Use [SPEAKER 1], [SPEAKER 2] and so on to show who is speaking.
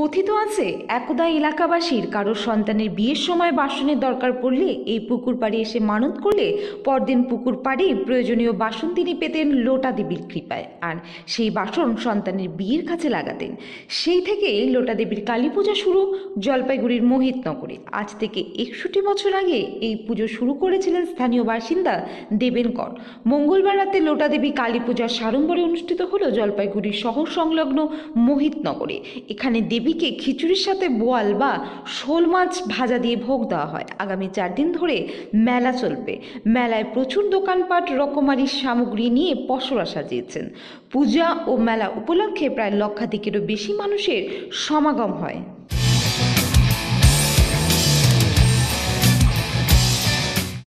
[SPEAKER 1] কথিত আছে একদা এলাকাবাসীর কারোর সন্তানের বিয়ের সময় বাসনের দরকার পড়লে এই পুকুর পাড়ে এসে মানত করলে পরদিন পুকুর পাড়ে প্রয়োজনীয় বাসন তিনি পেতেন লোটা দেবীর কৃপায় আর সেই বাসন সন্তানের বিয়ের কাছে লাগাতেন সেই থেকে দেবীর কালী পূজা শুরু জলপাইগুড়ির মোহিতনগরে আজ থেকে একষট্টি বছর আগে এই পুজো শুরু করেছিলেন স্থানীয় বাসিন্দা দেবেন কর মঙ্গলবার রাতে লোটা দেবী কালী পূজার সাড়ম্বরে অনুষ্ঠিত হলো জলপাইগুড়ির শহর সংলগ্ন মোহিতনগরে এখানে দেব দেবীকে খিচুড়ির সাথে বোয়াল বা শোল মাছ ভাজা দিয়ে ভোগ দেওয়া হয় আগামী চার দিন ধরে মেলা চলবে মেলায় প্রচুর দোকানপাট রকমারি সামগ্রী নিয়ে পসরা সাজিয়েছেন পূজা ও মেলা উপলক্ষে প্রায় লক্ষাধিকেরও বেশি মানুষের সমাগম হয়